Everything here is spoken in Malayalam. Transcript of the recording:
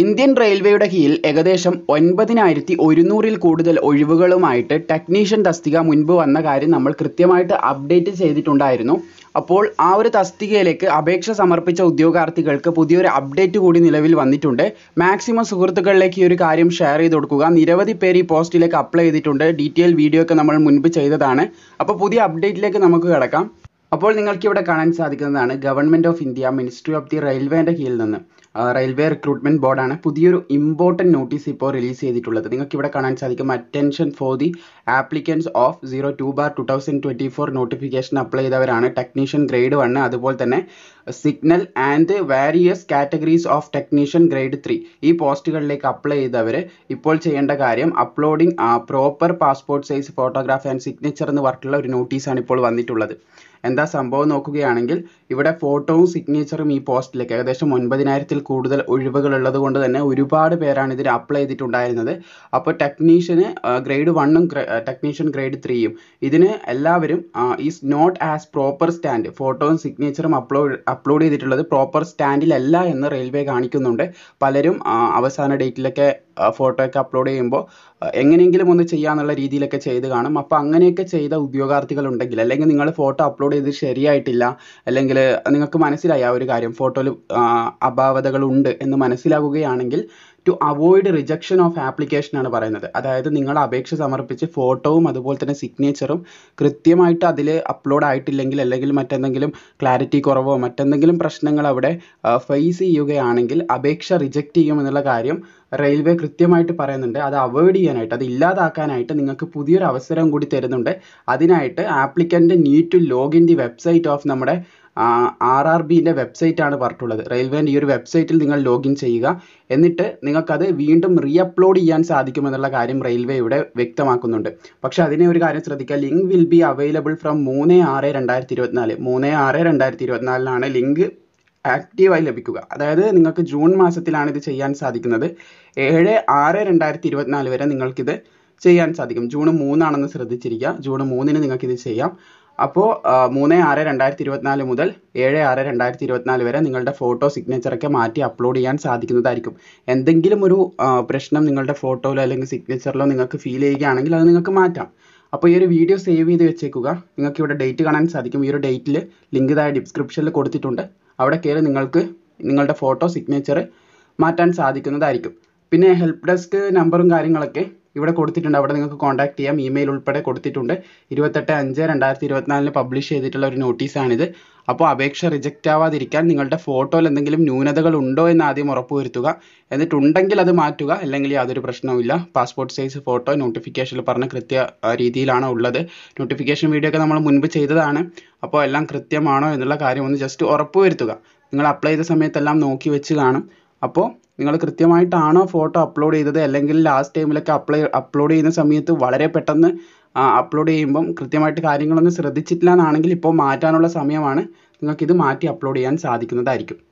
ഇന്ത്യൻ റെയിൽവേയുടെ കീഴിൽ ഏകദേശം ഒൻപതിനായിരത്തി ഒരുന്നൂറിൽ കൂടുതൽ ഒഴിവുകളുമായിട്ട് ടെക്നീഷ്യൻ തസ്തിക മുൻപ് വന്ന കാര്യം നമ്മൾ കൃത്യമായിട്ട് അപ്ഡേറ്റ് ചെയ്തിട്ടുണ്ടായിരുന്നു അപ്പോൾ ആ ഒരു തസ്തികയിലേക്ക് അപേക്ഷ സമർപ്പിച്ച ഉദ്യോഗാർത്ഥികൾക്ക് പുതിയൊരു അപ്ഡേറ്റ് കൂടി നിലവിൽ വന്നിട്ടുണ്ട് മാക്സിമം സുഹൃത്തുക്കളിലേക്ക് ഈ ഒരു കാര്യം ഷെയർ ചെയ്ത് കൊടുക്കുക നിരവധി പേര് ഈ പോസ്റ്റിലേക്ക് അപ്ലൈ ചെയ്തിട്ടുണ്ട് ഡീറ്റെയിൽ വീഡിയോ ഒക്കെ നമ്മൾ മുൻപ് ചെയ്തതാണ് അപ്പോൾ പുതിയ അപ്ഡേറ്റിലേക്ക് നമുക്ക് കിടക്കാം അപ്പോൾ നിങ്ങൾക്ക് ഇവിടെ കാണാൻ സാധിക്കുന്നതാണ് government of India ministry of the റെയിൽവേൻ്റെ കീഴിൽ നിന്ന് റെയിൽവേ റിക്രൂട്ട്മെൻറ്റ് ബോർഡാണ് പുതിയൊരു ഇമ്പോർട്ടൻറ്റ് നോട്ടീസ് ഇപ്പോൾ റിലീസ് ചെയ്തിട്ടുള്ളത് നിങ്ങൾക്ക് ഇവിടെ കാണാൻ സാധിക്കും attention for the applicants of zero two bar two thousand twenty four notification apply ചെയ്തവരാണ് ടെക്നീഷ്യൻ ഗ്രേഡ് വൺ അതുപോലെ തന്നെ signal and various categories of technician grade three ഈ പോസ്റ്റുകളിലേക്ക് അപ്ലൈ ചെയ്തവർ ഇപ്പോൾ ചെയ്യേണ്ട കാര്യം uploading proper passport size photograph and signature എന്ന് പറഞ്ഞിട്ടുള്ള ഒരു നോട്ടീസാണ് ഇപ്പോൾ വന്നിട്ടുള്ളത് എന്താ സംഭവം നോക്കുകയാണെങ്കിൽ ഇവിടെ ഫോട്ടോവും സിഗ്നേച്ചറും ഈ പോസ്റ്റിലേക്ക് ഏകദേശം ഒൻപതിനായിരത്തിൽ കൂടുതൽ ഒഴിവുകളുള്ളത് കൊണ്ട് തന്നെ ഒരുപാട് പേരാണ് ഇതിന് അപ്ലൈ ചെയ്തിട്ടുണ്ടായിരുന്നത് അപ്പോൾ ടെക്നീഷ്യന് ഗ്രേഡ് വണ്ണും ടെക്നീഷ്യൻ ഗ്രേഡ് ത്രീയും ഇതിന് എല്ലാവരും is not as proper stand ഫോട്ടോയും സിഗ്നേച്ചറും അപ്ലോഡ് അപ്ലോഡ് ചെയ്തിട്ടുള്ളത് പ്രോപ്പർ സ്റ്റാൻഡിലല്ല എന്ന് റെയിൽവേ കാണിക്കുന്നുണ്ട് പലരും അവസാന ഡേറ്റിലൊക്കെ ഫോട്ടോയൊക്കെ അപ്ലോഡ് ചെയ്യുമ്പോൾ എങ്ങനെയെങ്കിലും ഒന്ന് ചെയ്യാന്നുള്ള രീതിയിലൊക്കെ ചെയ്ത് കാണും അപ്പോൾ അങ്ങനെയൊക്കെ ചെയ്ത ഉദ്യോഗാർത്ഥികളുണ്ടെങ്കിൽ അല്ലെങ്കിൽ നിങ്ങൾ ഫോട്ടോ അപ്ലോഡ് ചെയ്ത് ശരിയായിട്ടില്ല അല്ലെങ്കിൽ നിങ്ങൾക്ക് മനസ്സിലായി ആ ഒരു കാര്യം ഫോട്ടോയിൽ ഉണ്ട് എന്ന് മനസ്സിലാകുകയാണെങ്കിൽ to avoid rejection of application ആണ് പറയുന്നത് അതായത് നിങ്ങൾ അപേക്ഷ സമർപ്പിച്ച് ഫോട്ടോവും അതുപോലെ തന്നെ സിഗ്നേച്ചറും കൃത്യമായിട്ട് അതിൽ അപ്ലോഡ് ആയിട്ടില്ലെങ്കിൽ അല്ലെങ്കിൽ മറ്റെന്തെങ്കിലും ക്ലാരിറ്റി കുറവോ മറ്റെന്തെങ്കിലും പ്രശ്നങ്ങൾ അവിടെ ഫേസ് ചെയ്യുകയാണെങ്കിൽ അപേക്ഷ റിജക്റ്റ് ചെയ്യുമെന്നുള്ള കാര്യം റെയിൽവേ കൃത്യമായിട്ട് പറയുന്നുണ്ട് അത് അവോയ്ഡ് ചെയ്യാനായിട്ട് അത് ഇല്ലാതാക്കാനായിട്ട് നിങ്ങൾക്ക് പുതിയൊരു അവസരം കൂടി തരുന്നുണ്ട് അതിനായിട്ട് applicant need to login the website of നമ്മുടെ ആർ ആർ ബിൻ്റെ വെബ്സൈറ്റാണ് പറഞ്ഞിട്ടുള്ളത് റെയിൽവേൻ്റെ ഈ ഒരു വെബ്സൈറ്റിൽ നിങ്ങൾ ലോഗിൻ ചെയ്യുക എന്നിട്ട് നിങ്ങൾക്കത് വീണ്ടും റീഅപ്ലോഡ് അപ്ലോഡ് ചെയ്യാൻ സാധിക്കുമെന്നുള്ള കാര്യം റെയിൽവേ ഇവിടെ വ്യക്തമാക്കുന്നുണ്ട് പക്ഷെ അതിനെ ഒരു കാര്യം ശ്രദ്ധിക്കുക link will be available from മൂന്ന് ആറ് രണ്ടായിരത്തി ഇരുപത്തിനാല് മൂന്ന് ആറ് രണ്ടായിരത്തി ഇരുപത്തിനാലിലാണ് ലിങ്ക് ആക്റ്റീവായി ലഭിക്കുക അതായത് നിങ്ങൾക്ക് ജൂൺ മാസത്തിലാണ് ഇത് ചെയ്യാൻ സാധിക്കുന്നത് ഏഴ് ആറ് രണ്ടായിരത്തി ഇരുപത്തിനാല് വരെ നിങ്ങൾക്കിത് ചെയ്യാൻ സാധിക്കും ജൂൺ മൂന്നാണെന്ന് ശ്രദ്ധിച്ചിരിക്കുക ജൂൺ മൂന്നിന് നിങ്ങൾക്കിത് ചെയ്യാം അപ്പോൾ മൂന്ന് ആറ് രണ്ടായിരത്തി ഇരുപത്തിനാല് മുതൽ ഏഴ് ആറ് രണ്ടായിരത്തി ഇരുപത്തിനാല് വരെ നിങ്ങളുടെ ഫോട്ടോ സിഗ്നേച്ചറൊക്കെ മാറ്റി അപ്ലോഡ് ചെയ്യാൻ സാധിക്കുന്നതായിരിക്കും എന്തെങ്കിലും ഒരു പ്രശ്നം നിങ്ങളുടെ ഫോട്ടോയിലോ അല്ലെങ്കിൽ സിഗ്നേച്ചറിലോ നിങ്ങൾക്ക് ഫീൽ ചെയ്യുകയാണെങ്കിൽ അത് നിങ്ങൾക്ക് മാറ്റാം അപ്പോൾ ഈ ഒരു വീഡിയോ സേവ് ചെയ്ത് വെച്ചേക്കുക നിങ്ങൾക്ക് ഇവിടെ ഡേറ്റ് കാണാൻ സാധിക്കും ഈ ഒരു ഡേറ്റിൽ ലിങ്ക് താഴെ ഡിസ്ക്രിപ്ഷനിൽ കൊടുത്തിട്ടുണ്ട് അവിടെ കയറി നിങ്ങൾക്ക് നിങ്ങളുടെ ഫോട്ടോ സിഗ്നേച്ചർ മാറ്റാൻ സാധിക്കുന്നതായിരിക്കും പിന്നെ ഹെൽപ്പ് ഡെസ്ക് നമ്പറും കാര്യങ്ങളൊക്കെ ഇവിടെ കൊടുത്തിട്ടുണ്ട് അവിടെ നിങ്ങൾക്ക് കോൺടാക്ട് ചെയ്യാം ഇമെയിൽ ഉൾപ്പെടെ കൊടുത്തിട്ടുണ്ട് ഇരുപത്തെട്ട് അഞ്ച് രണ്ടായിരത്തി ഇരുപത്തിനാലിന് പബ്ലിഷ് ചെയ്തിട്ടുള്ള ഒരു നോട്ടീസാണിത് അപ്പോൾ അപേക്ഷ റിജക്റ്റ് ആവാതിരിക്കാൻ നിങ്ങളുടെ ഫോട്ടോയിൽ എന്തെങ്കിലും ന്യൂനതകൾ ഉണ്ടോ എന്ന് ആദ്യം ഉറപ്പുവരുത്തുക എന്നിട്ടുണ്ടെങ്കിൽ അത് മാറ്റുക അല്ലെങ്കിൽ യാതൊരു പ്രശ്നവുമില്ല പാസ്പോർട്ട് സൈസ് ഫോട്ടോ നോട്ടിഫിക്കേഷനിൽ പറഞ്ഞ കൃത്യ രീതിയിലാണോ ഉള്ളത് നോട്ടിഫിക്കേഷൻ വീഡിയോ ഒക്കെ നമ്മൾ മുൻപ് ചെയ്തതാണ് അപ്പോൾ എല്ലാം കൃത്യമാണോ എന്നുള്ള കാര്യം ഒന്ന് ജസ്റ്റ് ഉറപ്പുവരുത്തുക നിങ്ങൾ അപ്ലൈ ചെയ്ത സമയത്തെല്ലാം നോക്കി വെച്ച് കാണും അപ്പോൾ നിങ്ങൾ കൃത്യമായിട്ടാണോ ഫോട്ടോ അപ്ലോഡ് ചെയ്തത് അല്ലെങ്കിൽ ലാസ്റ്റ് ടൈമിലൊക്കെ അപ്ലൈ അപ്ലോഡ് ചെയ്യുന്ന സമയത്ത് വളരെ പെട്ടെന്ന് അപ്ലോഡ് ചെയ്യുമ്പം കൃത്യമായിട്ട് കാര്യങ്ങളൊന്നും ശ്രദ്ധിച്ചിട്ടില്ല എന്നാണെങ്കിൽ ഇപ്പോൾ മാറ്റാനുള്ള സമയമാണ് നിങ്ങൾക്കിത് മാറ്റി അപ്ലോഡ് ചെയ്യാൻ സാധിക്കുന്നതായിരിക്കും